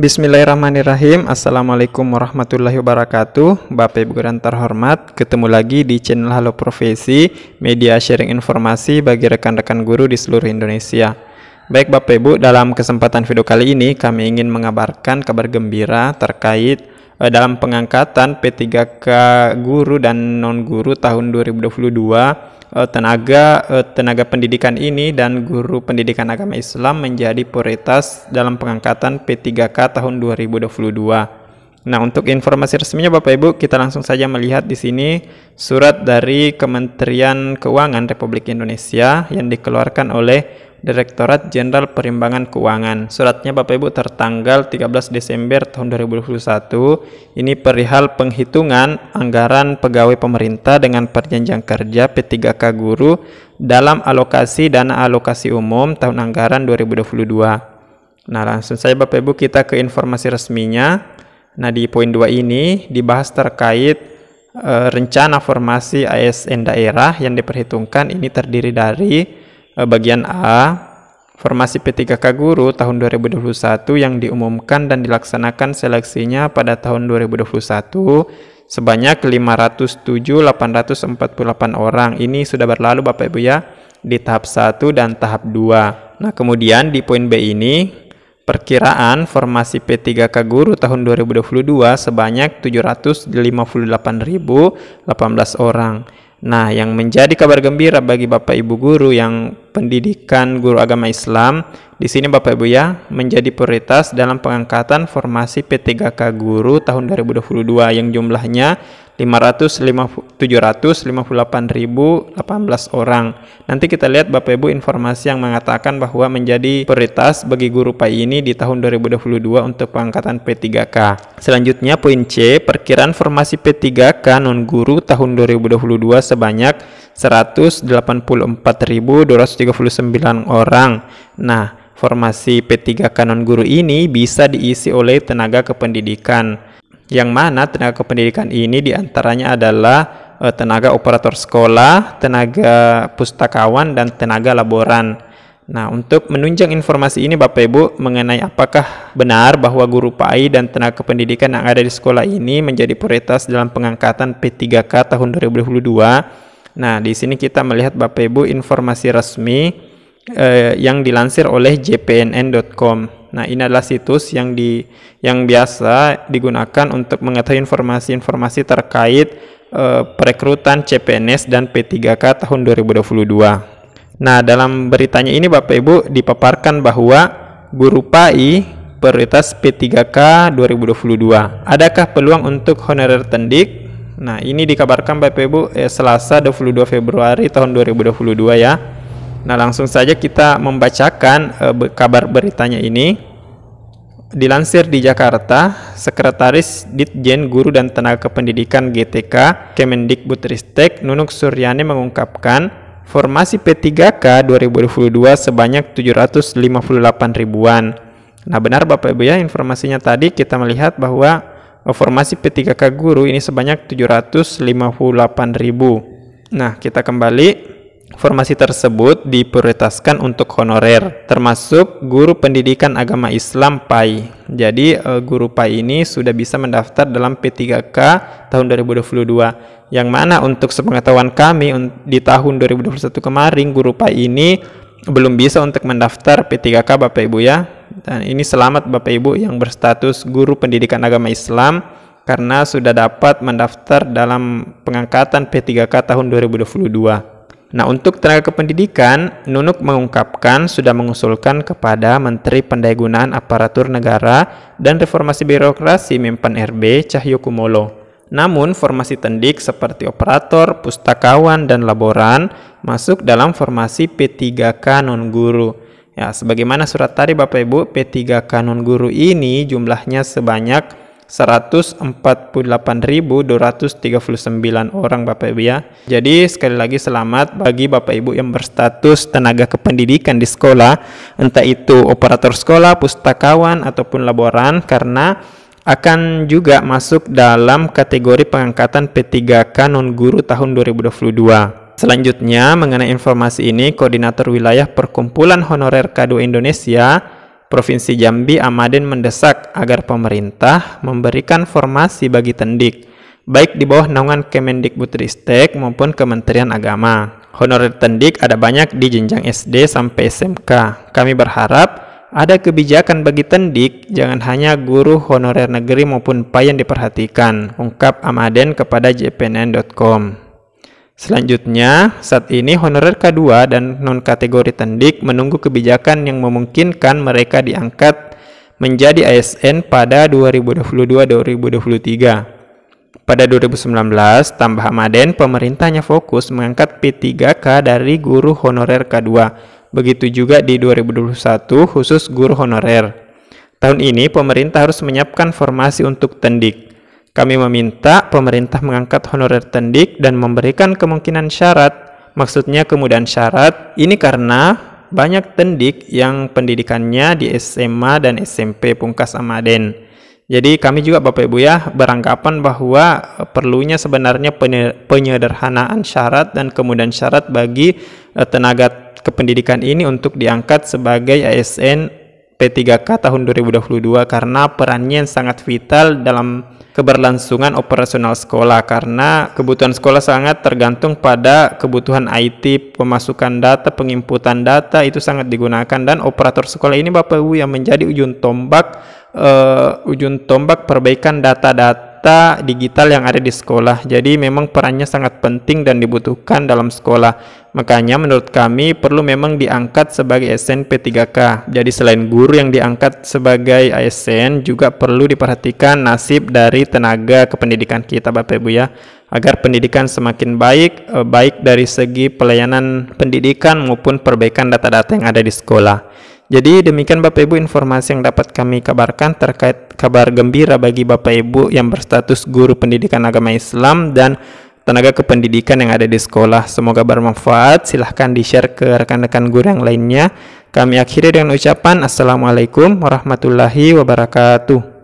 Bismillahirrahmanirrahim Assalamualaikum warahmatullahi wabarakatuh Bapak Ibu dan terhormat Ketemu lagi di channel Halo Profesi Media sharing informasi bagi rekan-rekan guru di seluruh Indonesia Baik Bapak Ibu, dalam kesempatan video kali ini Kami ingin mengabarkan kabar gembira terkait eh, dalam pengangkatan P3K guru dan non-guru tahun 2022 Eh, tenaga eh, tenaga pendidikan ini dan guru pendidikan agama Islam menjadi prioritas dalam pengangkatan P3K tahun 2022. Nah, untuk informasi resminya Bapak Ibu, kita langsung saja melihat di sini surat dari Kementerian Keuangan Republik Indonesia yang dikeluarkan oleh Direktorat Jenderal Perimbangan Keuangan. Suratnya Bapak Ibu tertanggal 13 Desember tahun 2021. Ini perihal penghitungan anggaran pegawai pemerintah dengan perjanjian kerja P3K guru dalam alokasi dana alokasi umum tahun anggaran 2022. Nah, langsung saja Bapak Ibu kita ke informasi resminya. Nah, di poin 2 ini dibahas terkait e, rencana formasi ASN daerah yang diperhitungkan ini terdiri dari e, bagian A formasi P3K guru tahun 2021 yang diumumkan dan dilaksanakan seleksinya pada tahun 2021 sebanyak 507.848 orang. Ini sudah berlalu Bapak Ibu ya di tahap 1 dan tahap 2. Nah, kemudian di poin B ini Perkiraan formasi P3K Guru tahun 2022 sebanyak 758.018 orang. Nah, yang menjadi kabar gembira bagi Bapak Ibu guru yang pendidikan guru agama Islam, di sini Bapak Ibu ya, menjadi prioritas dalam pengangkatan formasi P3K guru tahun 2022 yang jumlahnya 500, 758.018 orang. Nanti kita lihat Bapak Ibu informasi yang mengatakan bahwa menjadi prioritas bagi guru PAI ini di tahun 2022 untuk pengangkatan P3K. Selanjutnya poin C, perkiraan formasi P3K non guru tahun 2022 sebanyak 184.239 orang. Nah, formasi P3K non guru ini bisa diisi oleh tenaga kependidikan yang mana tenaga kependidikan ini diantaranya adalah uh, tenaga operator sekolah, tenaga pustakawan, dan tenaga laboran. Nah, untuk menunjang informasi ini Bapak Ibu mengenai apakah benar bahwa guru PAI dan tenaga kependidikan yang ada di sekolah ini menjadi prioritas dalam pengangkatan P3K tahun 2022. Nah, di sini kita melihat Bapak Ibu informasi resmi eh, yang dilansir oleh jpnn.com. Nah, ini adalah situs yang di yang biasa digunakan untuk mengetahui informasi-informasi terkait eh, perekrutan CPNS dan P3K tahun 2022. Nah, dalam beritanya ini Bapak Ibu dipaparkan bahwa guru PAI prioritas P3K 2022. Adakah peluang untuk honorer tendik? Nah, ini dikabarkan Bapak Ibu eh, Selasa 22 Februari tahun 2022 ya. Nah, langsung saja kita membacakan eh, be kabar beritanya ini. Dilansir di Jakarta, Sekretaris Ditjen Guru dan Tenaga Kependidikan GTK Kemendikbudristek Nunuk Suryani mengungkapkan formasi P3K 2022 sebanyak 758 ribuan. Nah, benar Bapak Ibu ya, informasinya tadi kita melihat bahwa eh, formasi P3K guru ini sebanyak 758 ribu. Nah, kita kembali Formasi tersebut diprioritaskan untuk honorer, termasuk guru pendidikan agama Islam PAI. Jadi eh, guru PAI ini sudah bisa mendaftar dalam P3K tahun 2022. Yang mana untuk sepengetahuan kami di tahun 2021 kemarin guru PAI ini belum bisa untuk mendaftar P3K Bapak Ibu ya. Dan ini selamat Bapak Ibu yang berstatus guru pendidikan agama Islam karena sudah dapat mendaftar dalam pengangkatan P3K tahun 2022. Nah, untuk tenaga kependidikan, Nunuk mengungkapkan sudah mengusulkan kepada Menteri Pendayagunaan Aparatur Negara dan Reformasi Birokrasi Mimpan RB Cahyokumolo. Namun, formasi tendik seperti operator, pustakawan, dan laboran masuk dalam formasi P3K non-guru. Ya, sebagaimana surat tadi Bapak Ibu, P3K non-guru ini jumlahnya sebanyak 148.239 orang Bapak Ibu ya. Jadi sekali lagi selamat bagi Bapak Ibu yang berstatus tenaga kependidikan di sekolah, entah itu operator sekolah, pustakawan ataupun laboran karena akan juga masuk dalam kategori pengangkatan P3K non guru tahun 2022. Selanjutnya mengenai informasi ini koordinator wilayah perkumpulan honorer k Indonesia Provinsi Jambi Amadin mendesak agar pemerintah memberikan formasi bagi tendik, baik di bawah naungan Kemendikbudristek maupun Kementerian Agama. Honorer tendik ada banyak di jenjang SD sampai SMK. Kami berharap ada kebijakan bagi tendik, jangan hanya guru honorer negeri maupun payan diperhatikan, ungkap Amaden kepada jpnn.com. Selanjutnya, saat ini honorer K2 dan non-kategori tendik menunggu kebijakan yang memungkinkan mereka diangkat menjadi ASN pada 2022-2023. Pada 2019, tambah Maden, pemerintahnya fokus mengangkat P3K dari guru honorer K2. Begitu juga di 2021 khusus guru honorer. Tahun ini, pemerintah harus menyiapkan formasi untuk tendik. Kami meminta pemerintah mengangkat honorer tendik dan memberikan kemungkinan syarat, maksudnya kemudahan syarat, ini karena banyak tendik yang pendidikannya di SMA dan SMP Pungkas Amaden. Jadi kami juga Bapak Ibu ya beranggapan bahwa perlunya sebenarnya penyederhanaan syarat dan kemudian syarat bagi eh, tenaga kependidikan ini untuk diangkat sebagai ASN P3K tahun 2022 karena perannya yang sangat vital dalam keberlangsungan operasional sekolah karena kebutuhan sekolah sangat tergantung pada kebutuhan IT, pemasukan data, penginputan data itu sangat digunakan dan operator sekolah ini Bapak Ibu yang menjadi ujung tombak uh, ujung tombak perbaikan data-data data digital yang ada di sekolah. Jadi memang perannya sangat penting dan dibutuhkan dalam sekolah. Makanya menurut kami perlu memang diangkat sebagai ASN P3K. Jadi selain guru yang diangkat sebagai ASN juga perlu diperhatikan nasib dari tenaga kependidikan kita Bapak Ibu ya agar pendidikan semakin baik eh, baik dari segi pelayanan pendidikan maupun perbaikan data-data yang ada di sekolah. Jadi demikian Bapak Ibu informasi yang dapat kami kabarkan terkait kabar gembira bagi Bapak Ibu yang berstatus guru pendidikan agama Islam dan tenaga kependidikan yang ada di sekolah. Semoga bermanfaat. Silahkan di-share ke rekan-rekan guru yang lainnya. Kami akhiri dengan ucapan Assalamualaikum warahmatullahi wabarakatuh.